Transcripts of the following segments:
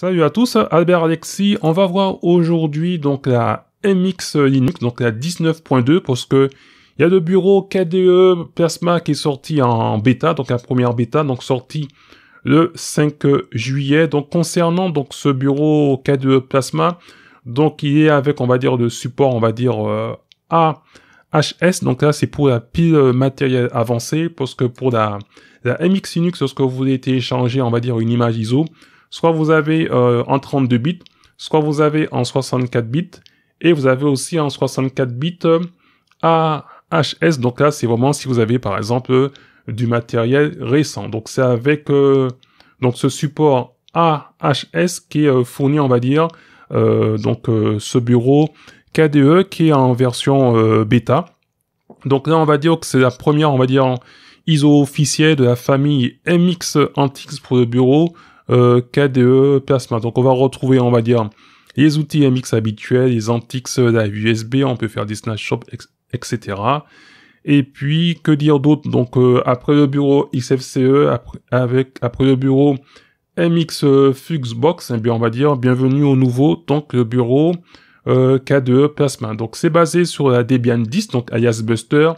Salut à tous, Albert Alexis. On va voir aujourd'hui donc la MX Linux, donc la 19.2, parce que il y a le bureau KDE Plasma qui est sorti en bêta, donc la première bêta, donc sorti le 5 juillet. Donc concernant donc ce bureau KDE Plasma, donc il est avec on va dire le support on va dire euh, AHS. Donc là c'est pour la pile matérielle avancée, parce que pour la la MX Linux, lorsque vous voulez télécharger on va dire une image ISO, soit vous avez euh, en 32 bits, soit vous avez en 64 bits, et vous avez aussi en 64 bits AHS. Euh, donc là, c'est vraiment si vous avez par exemple euh, du matériel récent. Donc c'est avec donc ce support AHS qui est fourni, on va dire, donc ce bureau KDE qui est en version bêta. Donc là, on va dire que c'est la première, on va dire, ISO officielle de la famille MX Antix pour le bureau euh, KDE Plasma. Donc on va retrouver, on va dire, les outils MX habituels, les antiques, euh, la USB, on peut faire des snapshots, etc. Et puis, que dire d'autre Donc euh, après le bureau XFCE, après, avec, après le bureau MX Fuxbox, eh bien on va dire bienvenue au nouveau, donc le bureau KDE Plasma. Donc c'est basé sur la Debian 10, donc alias Buster.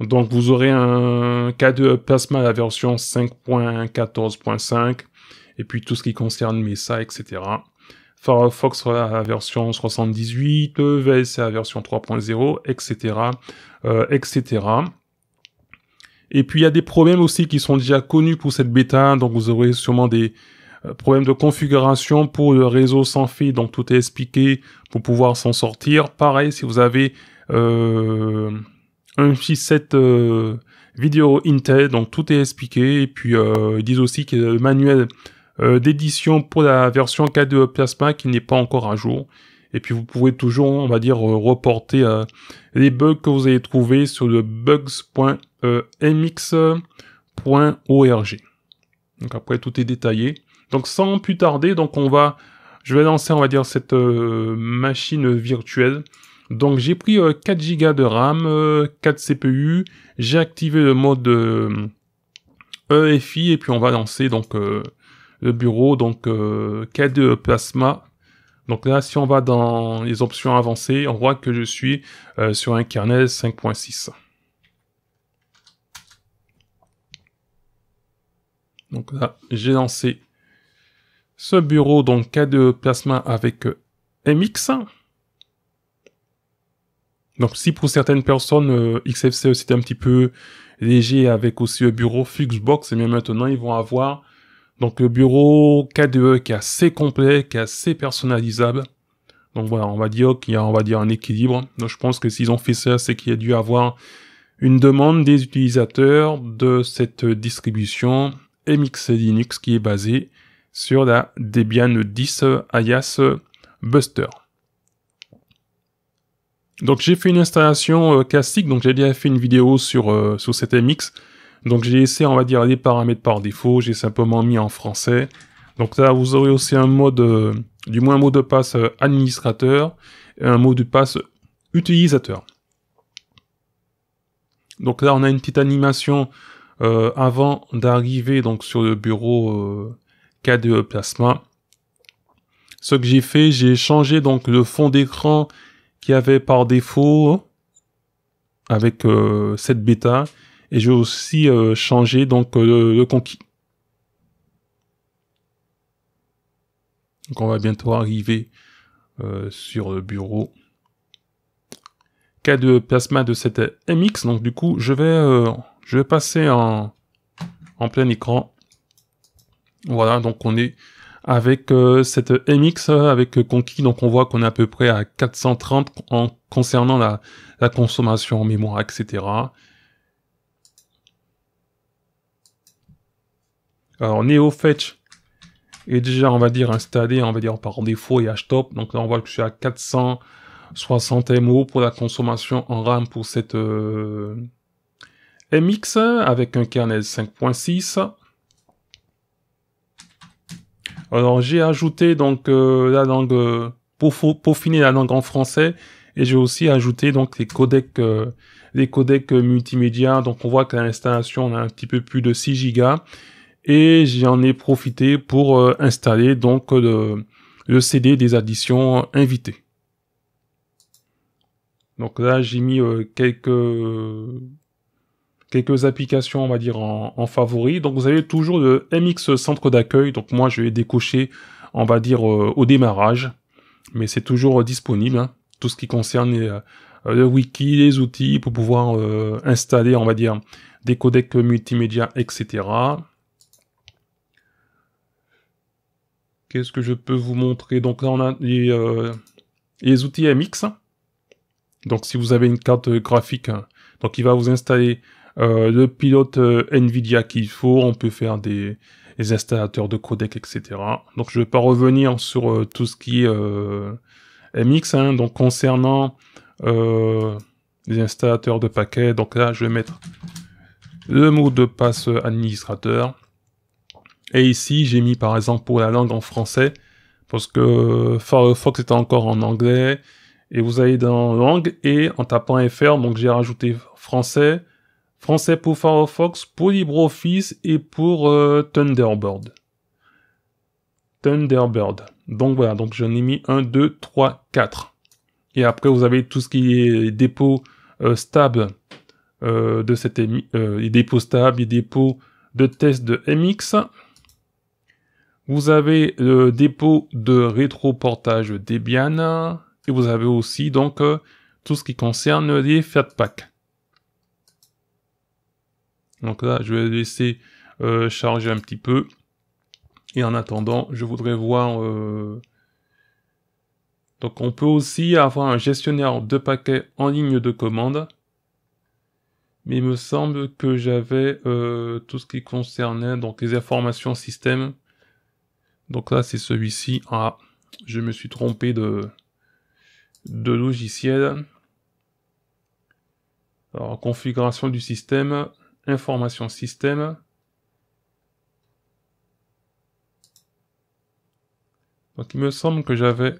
Donc vous aurez un KDE Plasma la version 5.14.5 et puis tout ce qui concerne Mesa, etc. Firefox euh, la version 78, VSA la version 3.0, etc., etc. Et puis il y a des problèmes aussi qui sont déjà connus pour cette bêta, donc vous aurez sûrement des euh, problèmes de configuration pour le réseau sans fil, donc tout est expliqué pour pouvoir s'en sortir. Pareil, si vous avez euh, un 6.7 vidéo Intel, donc tout est expliqué. Et puis ils disent aussi que le manuel euh, d'édition pour la version K2 Plasma qui n'est pas encore à jour. Et puis vous pouvez toujours, on va dire, euh, reporter euh, les bugs que vous avez trouvés sur le bugs.mx.org. Donc après tout est détaillé. Donc sans plus tarder, donc on va, je vais lancer, on va dire, cette machine virtuelle. Donc j'ai pris 4 Go de RAM, 4 CPU, j'ai activé le mode EFI e et puis on va lancer donc bureau, donc euh, de Plasma. Donc là, si on va dans les options avancées, on voit que je suis euh, sur un kernel 5.6. Donc là, j'ai lancé ce bureau, donc de Plasma avec euh, MX. Donc si pour certaines personnes, xfc XFCE c'était un petit peu léger avec aussi le bureau Fluxbox, et eh bien maintenant ils vont avoir donc le bureau KDE qui est assez complet, qui est assez personnalisable. Donc voilà, on va dire qu'il y a, on va dire, un équilibre. je pense que s'ils ont fait ça, c'est qu'il y a dû avoir une demande des utilisateurs de cette distribution MX Linux qui est basée sur la Debian 10 alias Buster. Donc j'ai fait une installation euh, classique, donc j'ai déjà fait une vidéo sur, euh, sur cette MX. Donc j'ai laissé, on va dire, les paramètres par défaut, j'ai simplement mis en français. Donc là, vous aurez aussi un mode, euh, du moins un mot de passe euh, administrateur et un mot de passe utilisateur. Donc là, on a une petite animation euh, avant d'arriver donc sur le bureau KDE Plasma. Ce que j'ai fait, j'ai changé donc le fond d'écran qui avait par défaut avec cette bêta et je vais aussi euh, changer donc euh, le, conquis. Donc on va bientôt arriver euh, sur le bureau. Cas de plasma de cette MX, donc du coup je vais, je vais passer en, en, plein écran. Voilà, donc on est avec cette MX avec Conquis, donc on voit qu'on est à peu près à 430 en concernant la, la consommation en mémoire, etc. Alors, NeoFetch est déjà, on va dire, installé, on va dire, par défaut et HTOP. Donc là, on voit que je suis à 460 MO pour la consommation en RAM pour cette euh, MX avec un kernel 5.6. Alors, j'ai ajouté donc euh, la langue, euh, pour peaufiner la langue en français, et j'ai aussi ajouté donc les codecs, les codecs multimédia. Donc, on voit que l'installation, on a un petit peu plus de 6 gigas et j'en ai profité pour euh, installer donc euh, le, CD des additions invitées. Donc là j'ai mis euh, quelques quelques applications on va dire en, en favori. Donc vous avez toujours le MX centre d'accueil. Donc moi je vais décocher on va dire au démarrage, mais c'est toujours disponible. Hein. tout ce qui concerne le wiki, les outils pour pouvoir installer on va dire des codecs multimédia, etc. Qu'est-ce que je peux vous montrer Donc là, on a les, euh, outils MX. Donc si vous avez une carte graphique, hein. donc il va vous installer euh, le pilote euh, Nvidia qu'il faut. On peut faire des, installateurs de codec, etc. Donc je ne vais pas revenir sur tout ce qui est MX. Hein. donc concernant les installateurs de paquets, donc là je vais mettre le mot de passe administrateur. Et ici, j'ai mis par exemple pour la langue en français, parce que Firefox est encore en anglais. Et vous allez dans langue et en tapant FR, donc j'ai rajouté français, français pour Firefox, pour LibreOffice et pour euh, Thunderbird. Thunderbird. Donc voilà, donc j'en ai mis 1, 2, 3, 4. Et après, vous avez tout ce qui est dépôt euh, stable euh, de cette dépôt les dépôts de test de MX, vous avez le dépôt de rétroportage Debian et vous avez aussi donc euh, tout ce qui concerne les Pack. Donc là, je vais laisser euh, charger un petit peu. Et en attendant, je voudrais voir... Euh, donc on peut aussi avoir un gestionnaire de paquets en ligne de commande. Mais il me semble que j'avais tout ce qui concernait donc les informations système. Donc là, c'est celui-ci. Ah, je me suis trompé de, logiciel. Alors, configuration du système, information système. Donc, il me semble que j'avais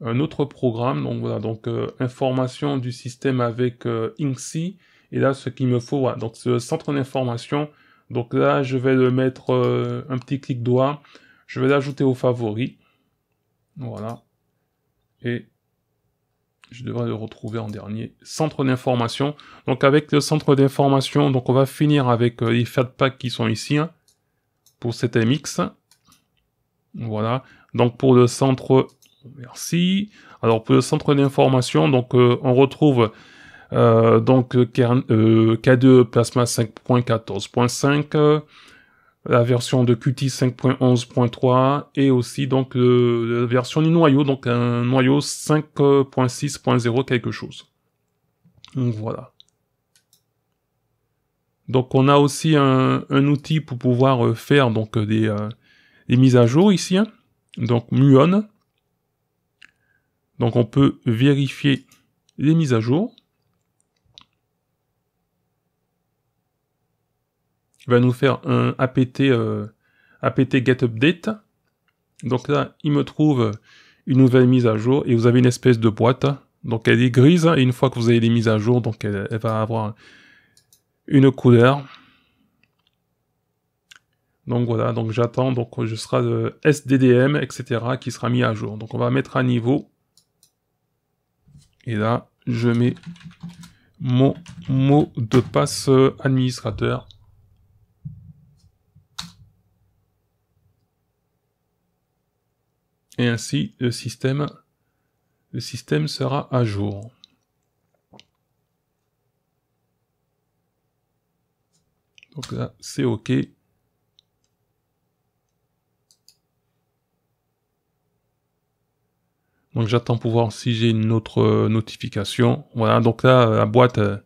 un autre programme. Donc, voilà, donc euh, information du système avec euh, Inxi. Et là, ce qu'il me faut, voilà, donc ce centre d'information donc là, je vais le mettre euh, un petit clic droit. Je vais l'ajouter au favori. Voilà. Et je devrais le retrouver en dernier. Centre d'information. Donc avec le centre d'information, donc on va finir avec euh, les les Packs qui sont ici hein, pour cet MX. Voilà. Donc pour le centre, merci. Alors pour le centre d'information, donc euh, on retrouve euh, donc euh, K2 euh, Plasma 5.14.5, la version de Qt 5.11.3 et aussi donc la version du noyau, donc un noyau 5.6.0 quelque chose. Donc voilà. Donc on a aussi un, outil pour pouvoir faire donc des, des mises à jour ici. Hein. Donc Muon. Donc on peut vérifier les mises à jour. il va nous faire un apt, euh, apt get update. Donc là, il me trouve une nouvelle mise à jour et vous avez une espèce de boîte. Donc elle est grise et une fois que vous avez les mises à jour, donc elle, va avoir une couleur. Donc voilà, donc j'attends, donc je serai le SDDM, etc., qui sera mis à jour. Donc on va mettre à niveau. Et là, je mets mon mot de passe administrateur. et ainsi le système, le système sera à jour. Donc là, c'est OK. Donc j'attends pour voir si j'ai une autre euh, notification. Voilà, donc là, euh, la boîte, euh,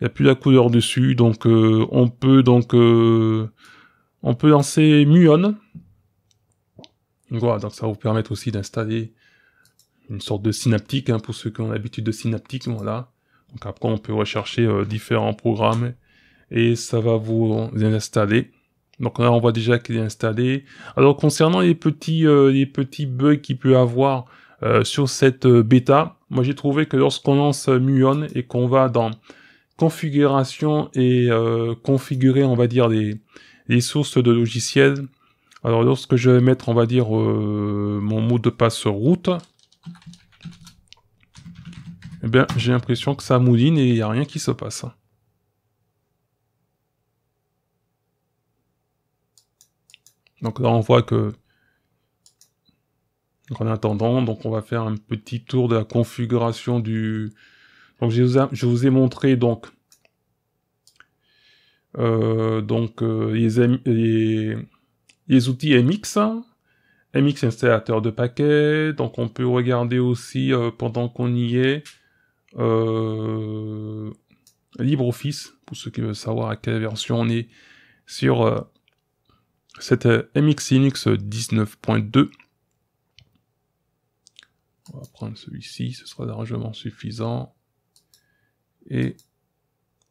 il n'y a plus la couleur dessus. Donc on peut donc on peut lancer Muon. Voilà, donc ça va vous permettre aussi d'installer une sorte de synaptique, hein, pour ceux qui ont l'habitude de synaptique, voilà. Donc après, on peut rechercher euh, différents programmes et ça va vous les installer. Donc là, on voit déjà qu'il est installé. Alors concernant les petits, euh, les petits bugs qu'il peut avoir euh, sur cette bêta, moi j'ai trouvé que lorsqu'on lance Muon et qu'on va dans configuration et configurer, on va dire, les sources de logiciels, alors lorsque je vais mettre, on va dire, euh, mon mot de passe route, eh bien, j'ai l'impression que ça mouline et il n'y a rien qui se passe. Donc là, on voit que... en attendant, donc on va faire un petit tour de la configuration du... Donc je vous ai, montré donc... Euh, donc euh, les les outils MX. Hein. MX installateur de paquets, donc on peut regarder aussi euh, pendant qu'on y est euh, LibreOffice, pour ceux qui veulent savoir à quelle version on est sur euh, cette MX Linux 19.2. On va prendre celui-ci, ce sera largement suffisant. Et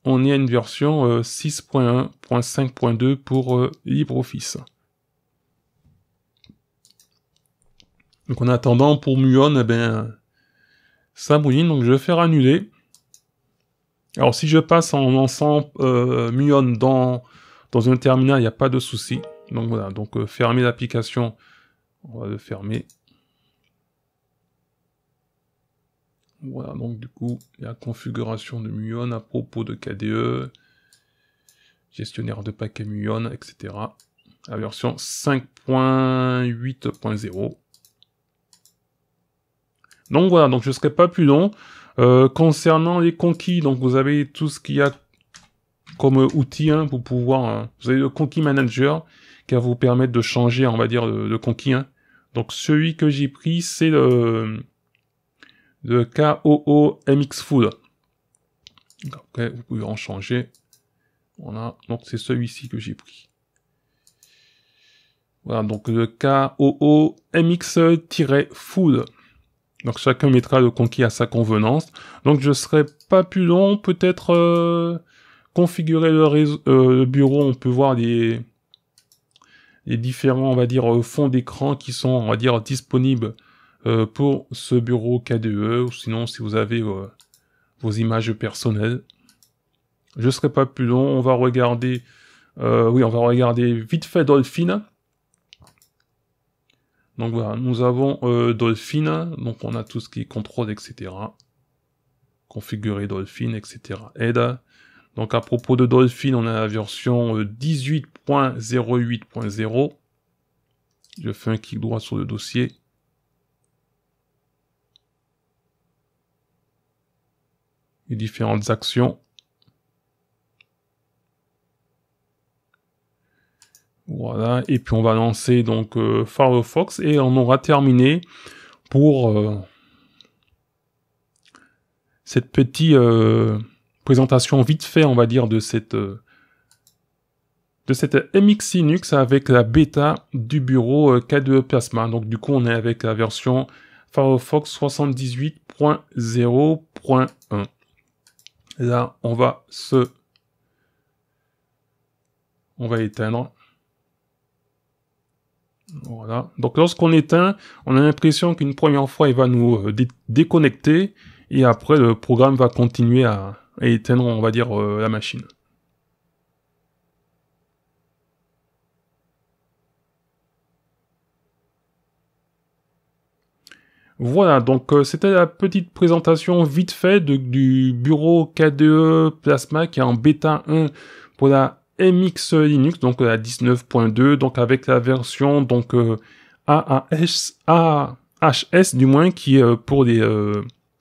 on y à une version 6.1.5.2 pour LibreOffice. Donc en attendant, pour Muon, eh ben, ça mouline, donc je vais faire annuler. Alors si je passe en ensemble euh, Muon dans, dans un terminal, il n'y a pas de souci. Donc voilà, donc euh, fermer l'application. On va le fermer. Voilà, donc du coup, la configuration de Muon à propos de KDE, gestionnaire de paquets Muon, etc. La version 5.8.0. Donc voilà, donc je serai pas plus long. Euh, concernant les conquis, donc vous avez tout ce qu'il y a comme outil hein, pour pouvoir. Euh, vous avez le conquis manager qui va vous permettre de changer, on va dire, le, conquis. Hein. Donc celui que j'ai pris, c'est le, le KOO MX Food. vous pouvez en changer. Voilà, donc c'est celui-ci que j'ai pris. Voilà, donc le KOO MX-Food. Donc chacun mettra le conquis à sa convenance. Donc je serai pas plus long, peut-être euh, configurer euh, le, bureau, on peut voir les, différents, on va dire, euh, fonds d'écran qui sont, on va dire, disponibles pour ce bureau KDE, e, ou sinon si vous avez vos images personnelles. Je serai pas plus long, on va regarder, oui, on va regarder vite fait Dolphin. Donc voilà, nous avons euh, Dolphin, donc on a tout ce qui est contrôle, etc. Configurer Dolphin, etc. Aide. Donc à propos de Dolphin, on a la version 18.08.0. Euh, Je fais un clic droit sur le dossier. Les différentes actions. Voilà, et puis on va lancer donc euh, Firefox et on aura terminé pour euh, cette petite euh, présentation vite fait, on va dire, de cette de cette MX Linux avec la bêta du bureau K2 e Plasma. Donc du coup, on est avec la version Firefox 78.0.1. Là, on va se on va éteindre voilà. Donc lorsqu'on éteint, on a l'impression qu'une première fois, il va nous euh, déconnecter et après le programme va continuer à, éteindre, on va dire, euh, la machine. Voilà, donc euh, c'était la petite présentation vite fait du bureau KDE e Plasma qui est en bêta 1 pour la MX Linux, donc la euh, 19.2, donc avec la version donc euh, AAS, AHS du moins, qui est euh, pour les,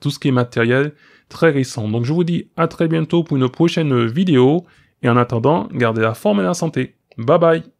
tout ce qui est matériel très récent. Donc je vous dis à très bientôt pour une prochaine vidéo, et en attendant, gardez la forme et la santé. Bye bye